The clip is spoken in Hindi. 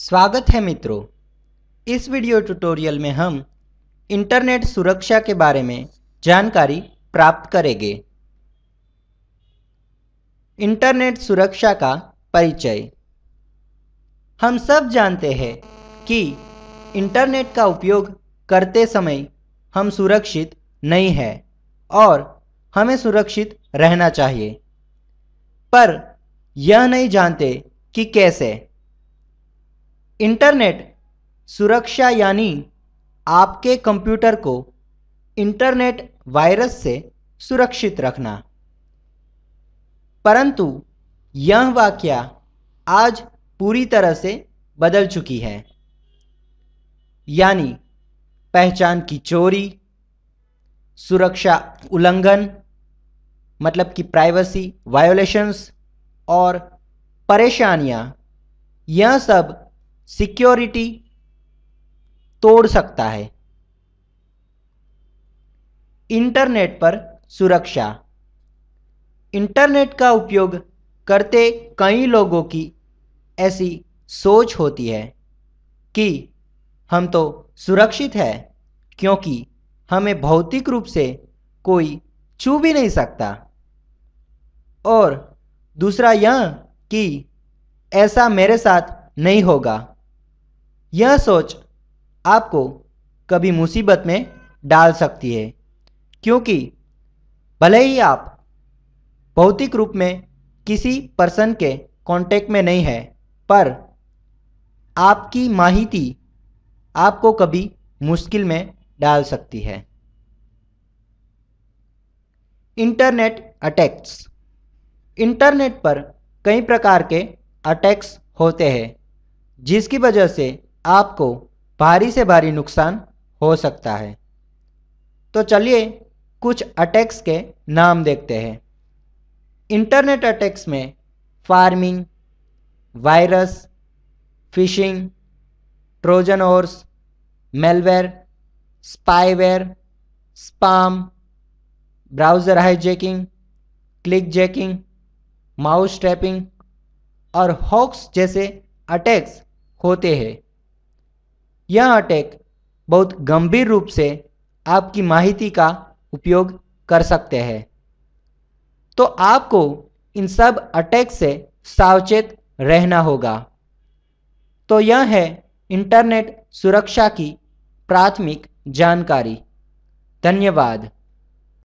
स्वागत है मित्रों इस वीडियो ट्यूटोरियल में हम इंटरनेट सुरक्षा के बारे में जानकारी प्राप्त करेंगे इंटरनेट सुरक्षा का परिचय हम सब जानते हैं कि इंटरनेट का उपयोग करते समय हम सुरक्षित नहीं है और हमें सुरक्षित रहना चाहिए पर यह नहीं जानते कि कैसे इंटरनेट सुरक्षा यानी आपके कंप्यूटर को इंटरनेट वायरस से सुरक्षित रखना परंतु यह वाक्य आज पूरी तरह से बदल चुकी है यानी पहचान की चोरी सुरक्षा उल्लंघन मतलब कि प्राइवेसी वायोलेशंस और परेशानियां यह सब सिक्योरिटी तोड़ सकता है इंटरनेट पर सुरक्षा इंटरनेट का उपयोग करते कई लोगों की ऐसी सोच होती है कि हम तो सुरक्षित है क्योंकि हमें भौतिक रूप से कोई छू भी नहीं सकता और दूसरा यह कि ऐसा मेरे साथ नहीं होगा यह सोच आपको कभी मुसीबत में डाल सकती है क्योंकि भले ही आप भौतिक रूप में किसी पर्सन के कांटेक्ट में नहीं है पर आपकी माहिती आपको कभी मुश्किल में डाल सकती है इंटरनेट अटैक्स इंटरनेट पर कई प्रकार के अटैक्स होते हैं जिसकी वजह से आपको भारी से भारी नुकसान हो सकता है तो चलिए कुछ अटैक्स के नाम देखते हैं इंटरनेट अटैक्स में pharming virus phishing trojan horse malware spyware spam browser hijacking click jacking mouse trapping और हॉक्स जैसे अटैक्स होते हैं यह अटैक बहुत गंभीर रूप से आपकी माहिती का उपयोग कर सकते हैं तो आपको इन सब अटैक से सावचेत रहना होगा तो यह है इंटरनेट सुरक्षा की प्राथमिक जानकारी धन्यवाद